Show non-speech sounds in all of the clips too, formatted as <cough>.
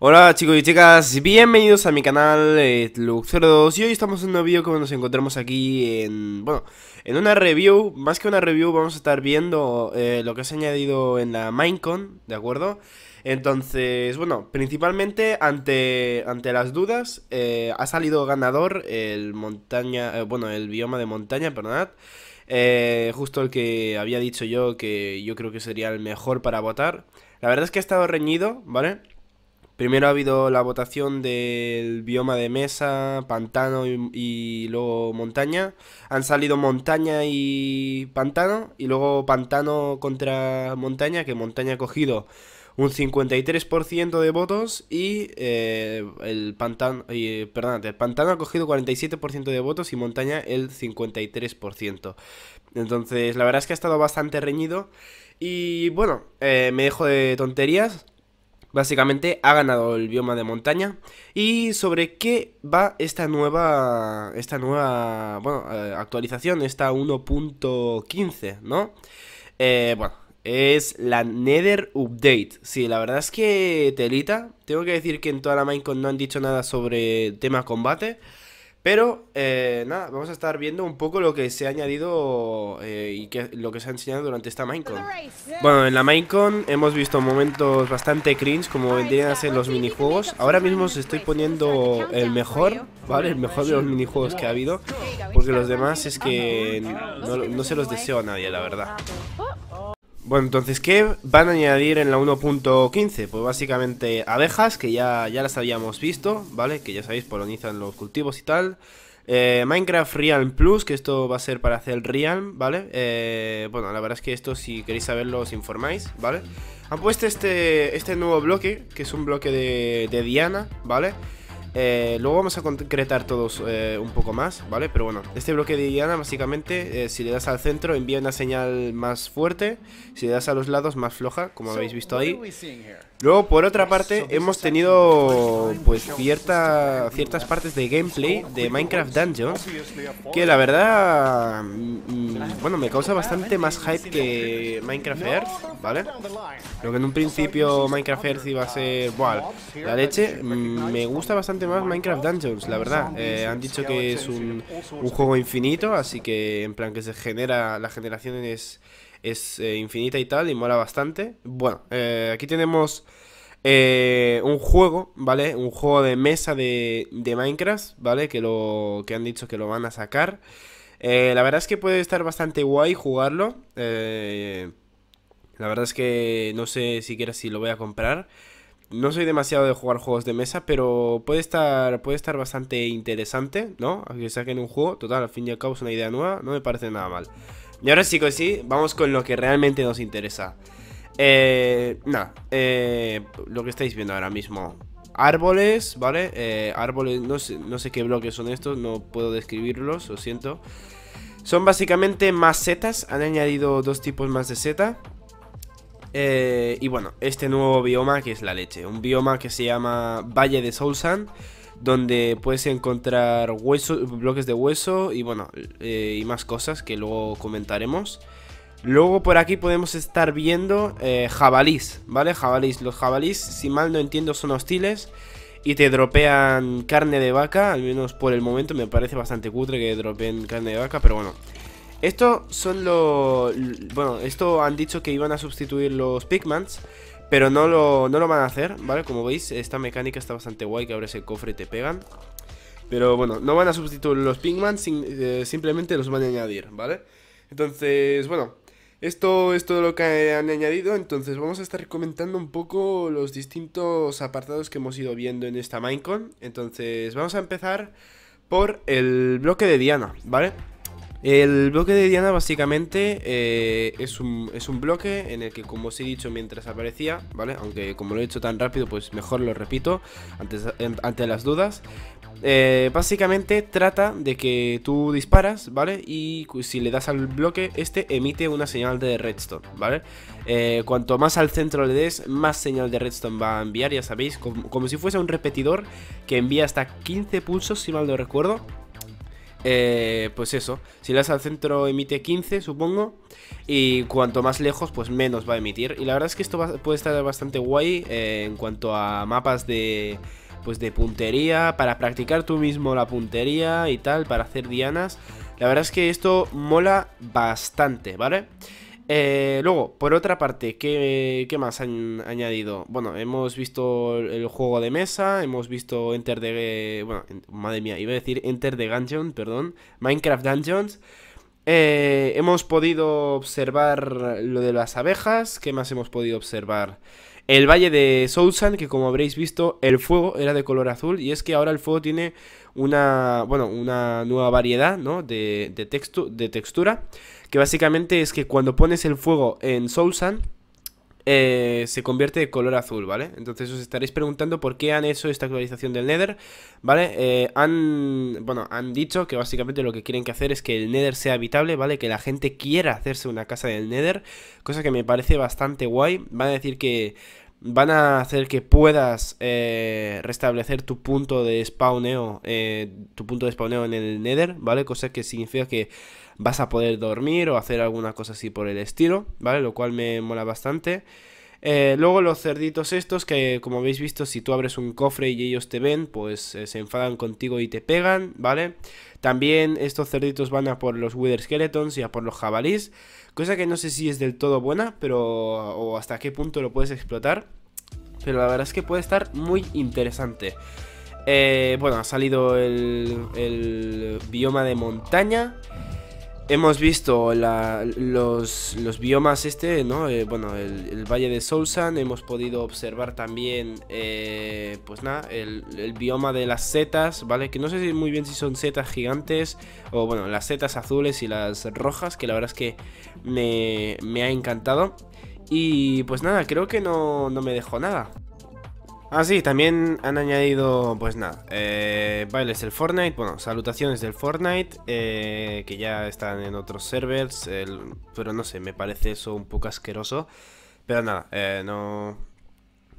Hola chicos y chicas, bienvenidos a mi canal eh, 2 y hoy estamos en un nuevo video como nos encontramos aquí en, bueno, en una review, más que una review vamos a estar viendo eh, lo que se ha añadido en la Minecon, ¿de acuerdo? Entonces, bueno, principalmente ante, ante las dudas eh, ha salido ganador el montaña, eh, bueno, el bioma de montaña, perdonad justo el que había dicho yo que yo creo que sería el mejor para votar La verdad es que ha estado reñido, ¿vale? vale Primero ha habido la votación del bioma de mesa, pantano y, luego montaña. Han salido montaña y pantano y luego pantano contra montaña, que montaña ha cogido un 53% de votos y eh, el pantano, y, pantano ha cogido 47% de votos y montaña el 53%. Entonces, la verdad es que ha estado bastante reñido y bueno, eh, me dejo de tonterías. Básicamente ha ganado el bioma de montaña. Y sobre qué va esta nueva. Esta nueva. Eh, actualización, esta 1.15, ¿no? Eh, bueno, es la Nether Update. Sí, la verdad es que telita. Tengo que decir que en toda la Minecraft no han dicho nada sobre tema combate. Pero eh, nada, vamos a estar viendo un poco lo que se ha añadido eh, y lo que se ha enseñado durante esta Minecon. Bueno, en la Minecon hemos visto momentos bastante cringe, como vendrían a ser los minijuegos. Ahora mismo os estoy poniendo el mejor, ¿vale? El mejor de los minijuegos que ha habido, porque los demás es que no, no se los deseo a nadie, la verdad. Bueno, entonces, ¿qué van a añadir en la 1.15? Pues básicamente abejas, que ya, ya las habíamos visto, ¿vale? Que ya sabéis, polonizan los cultivos y tal. Eh, Minecraft Realm Plus, que esto va a ser para hacer el Realm, ¿vale? Eh, bueno, la verdad es que esto, si queréis saberlo, os informáis, ¿vale? Han puesto este, este nuevo bloque, que es un bloque de, Diana, ¿vale? vale eh, luego vamos a concretar todos eh, un poco más, ¿vale? Pero bueno, este bloque de Diana básicamente, eh, si le das al centro envía una señal más fuerte, si le das a los lados más floja, como habéis visto ahí. Luego, por otra parte, hemos tenido pues cierta, ciertas partes de gameplay de Minecraft Dungeons que la verdad, mm, mm, bueno, me causa bastante más hype que Minecraft Earth, ¿vale? Lo que en un principio Minecraft Earth iba a ser, igual la leche, mm, me gusta bastante más Minecraft Dungeons, la verdad. Eh, han dicho que es un, un juego infinito, así que en plan que se genera, la generación es es eh, infinita y tal, y mola bastante. Bueno, eh, aquí tenemos eh, un juego, ¿vale? Un juego de mesa de, Minecraft, ¿vale? Que, lo, que han dicho que lo van a sacar. la verdad es que puede estar bastante guay jugarlo. la verdad es que no sé siquiera si lo voy a comprar. No soy demasiado de jugar juegos de mesa, pero puede estar, puede estar bastante interesante, ¿no? que saquen un juego, total, al fin y al cabo es una idea nueva, no me parece nada mal. Y ahora sí, sí, vamos con lo que realmente nos interesa. Eh, nada, eh, lo que estáis viendo ahora mismo. Árboles, ¿vale? Eh, árboles, no sé, qué bloques son estos, no puedo describirlos, lo siento. Son básicamente más setas, han añadido dos tipos más de seta. Eh, y bueno, este nuevo bioma que es la leche. Un bioma que se llama Valle de Soulsand donde puedes encontrar huesos, bloques de hueso y bueno, eh, y más cosas que luego comentaremos. Luego por aquí podemos estar viendo eh, jabalís, ¿vale? Jabalís. Los jabalís, si mal no entiendo, son hostiles y te dropean carne de vaca, al menos por el momento me parece bastante cutre que dropeen carne de vaca, pero bueno. Esto son los... Bueno, esto han dicho que iban a sustituir los Pigmans pero no lo, no lo van a hacer, ¿vale? Como veis, esta mecánica está bastante guay, que abres el cofre te pegan. Pero bueno, no van a sustituir los Pinkman eh, simplemente los van a añadir, ¿vale? Entonces, bueno, esto es todo lo que han añadido, entonces vamos a estar comentando un poco los distintos apartados que hemos ido viendo en esta Minecon. Entonces, vamos a empezar por el bloque de Diana, ¿vale? El bloque de Diana básicamente eh, es, un, bloque en el que, como os he dicho mientras aparecía, ¿vale? Aunque como lo he hecho tan rápido, pues mejor lo repito antes, ante las dudas. Eh, básicamente trata de que tú disparas, ¿vale? Y si le das al bloque, este emite una señal de redstone, ¿vale? Eh, cuanto más al centro le des, más señal de redstone va a enviar, ya sabéis, como, como si fuese un repetidor que envía hasta 15 pulsos, si mal no recuerdo. Eh, pues eso, si le al centro emite 15, supongo. Y cuanto más lejos, pues menos va a emitir. Y la verdad es que esto puede estar bastante guay eh, en cuanto a mapas de, pues de puntería, para practicar tú mismo la puntería y tal, para hacer dianas. La verdad es que esto mola bastante, ¿vale? vale eh, luego, por otra parte, ¿qué, más han añadido? Bueno, hemos visto el juego de mesa, hemos visto Enter de... Bueno, madre mía, iba a decir Enter the Dungeon, perdón. Minecraft Dungeons. Eh, hemos podido observar lo de las abejas. ¿Qué más hemos podido observar? El valle de Sousan, que como habréis visto, el fuego era de color azul. Y es que ahora el fuego tiene una. Bueno, una nueva variedad, ¿no? De, de, de textura que básicamente es que cuando pones el fuego en Soul eh, se convierte de color azul, ¿vale? Entonces os estaréis preguntando por qué han hecho esta actualización del Nether, ¿vale? Eh, han, bueno, han dicho que básicamente lo que quieren que hacer es que el Nether sea habitable, ¿vale? Que la gente quiera hacerse una casa del Nether, cosa que me parece bastante guay. Van a decir que van a hacer que puedas eh, restablecer tu punto de spawneo, tu punto de spawneo en el Nether, ¿vale? Cosa que significa que vas a poder dormir o hacer alguna cosa así por el estilo, ¿vale? Lo cual me mola bastante. Eh, luego los cerditos estos que como habéis visto si tú abres un cofre y ellos te ven pues eh, se enfadan contigo y te pegan, ¿vale? También estos cerditos van a por los Wither Skeletons y a por los jabalís, cosa que no sé si es del todo buena, pero o hasta qué punto lo puedes explotar, pero la verdad es que puede estar muy interesante. Eh, bueno, ha salido el, el bioma de montaña hemos visto los, biomas este, ¿no? Eh, bueno, el, valle de Solsan, hemos podido observar también, eh, pues nada, el, bioma de las setas, ¿vale? Que no sé muy bien si son setas gigantes o, bueno, las setas azules y las rojas, que la verdad es que me, ha encantado. Y pues nada, creo que no, no me dejó nada. Ah, sí, también han añadido, pues nada, eh, bailes del Fortnite, bueno, salutaciones del Fortnite, eh, que ya están en otros servers, pero no sé, me parece eso un poco asqueroso. Pero nada, eh, no,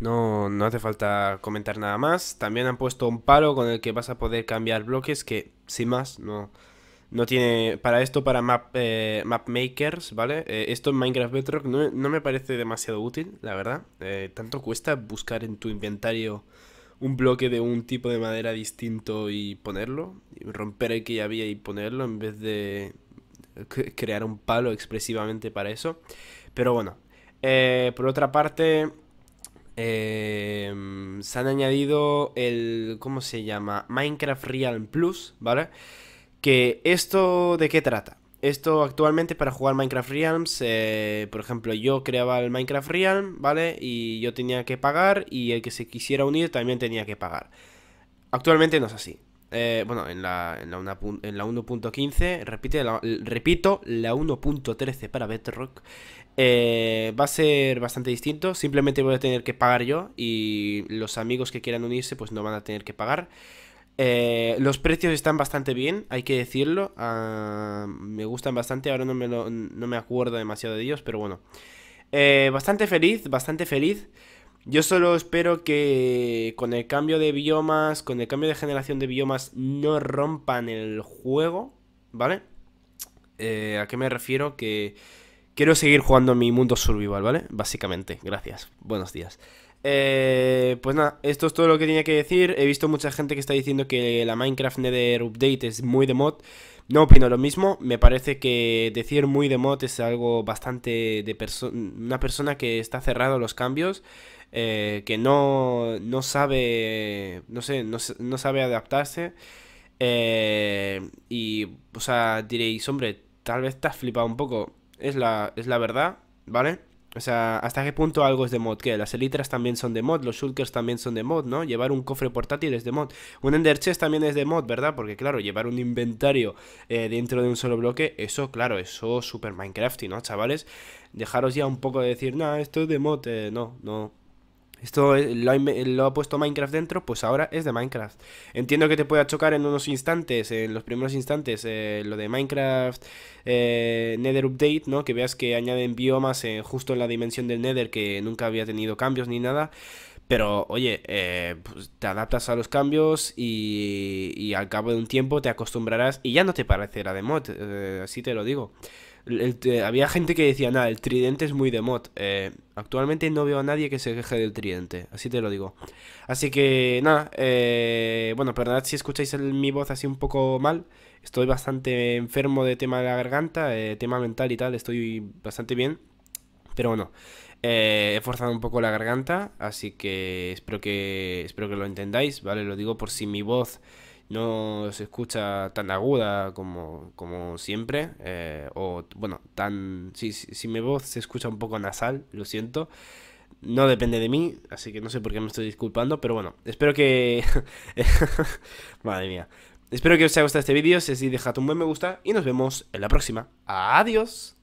no, no hace falta comentar nada más. También han puesto un palo con el que vas a poder cambiar bloques que, sin más, no, no tiene. Para esto, para map, eh, map makers, ¿vale? Eh, esto en Minecraft Bedrock no, me parece demasiado útil, la verdad. Eh, tanto cuesta buscar en tu inventario un bloque de un tipo de madera distinto y ponerlo. romper el que ya había y ponerlo en vez de crear un palo expresivamente para eso. Pero bueno. por otra parte. se han añadido el. ¿Cómo se llama? Minecraft Realm Plus, ¿vale? esto de qué trata. Esto actualmente para jugar Minecraft Realms, eh, por ejemplo, yo creaba el Minecraft Realm, ¿vale? Y yo tenía que pagar y el que se quisiera unir también tenía que pagar. Actualmente no es así. Eh, bueno, en la, 1.15, repito, la 1.13 para Bedrock, eh, va a ser bastante distinto. Simplemente voy a tener que pagar yo y los amigos que quieran unirse pues no van a tener que pagar. Eh, los precios están bastante bien, hay que decirlo. Ah, me gustan bastante, ahora no me, no me acuerdo demasiado de ellos, pero bueno. Eh, bastante feliz, bastante feliz. Yo solo espero que con el cambio de biomas, con el cambio de generación de biomas, no rompan el juego, ¿vale? Eh, ¿A qué me refiero? Que quiero seguir jugando mi mundo survival, ¿vale? Básicamente, gracias. Buenos días. Eh, pues nada, esto es todo lo que tenía que decir. He visto mucha gente que está diciendo que la Minecraft Nether Update es muy de mod. No opino lo mismo, me parece que decir muy de mod es algo bastante de persona una persona que está cerrado a los cambios, eh, que no, sabe, no sé, no, sabe adaptarse. Eh, y, o sea, diréis, hombre, tal vez te has flipado un poco. Es la, es la verdad, ¿vale? O sea, ¿hasta qué punto algo es de mod? que Las elitras también son de mod, los shulkers también son de mod, ¿no? Llevar un cofre portátil es de mod. Un ender chest también es de mod, ¿verdad? Porque claro, llevar un inventario eh, dentro de un solo bloque, eso, claro, eso es super Minecrafty, ¿no, chavales? Dejaros ya un poco de decir, no, esto es de mod, eh, no, no. Esto eh, eh, lo ha, puesto Minecraft dentro, pues ahora es de Minecraft. Entiendo que te pueda chocar en unos instantes, en los primeros instantes, eh, lo de Minecraft Nether Update, ¿no? Que veas que añaden biomas justo en la dimensión del Nether que nunca había tenido cambios ni nada. Pero oye, pues te adaptas a los cambios y, al cabo de un tiempo te acostumbrarás y ya no te parecerá de mod, así te lo digo había gente que decía, nada, el tridente es muy de mod. Eh, actualmente no veo a nadie que se queje del tridente, así te lo digo. Así que nada, eh, bueno, perdonad si escucháis mi voz así un poco mal. Estoy bastante enfermo de tema de la garganta, eh, tema mental y tal, estoy bastante bien. Pero bueno, he forzado un poco la garganta, así que espero que, espero que lo entendáis, ¿vale? Lo digo por si mi voz no se escucha tan aguda como, como siempre, eh, o bueno, tan... Si, si, si mi voz se escucha un poco nasal, lo siento. No depende de mí, así que no sé por qué me estoy disculpando, pero bueno, espero que... <laughs> Madre mía. Espero que os haya gustado este vídeo, si es así dejad un buen me gusta y nos vemos en la próxima. Adiós.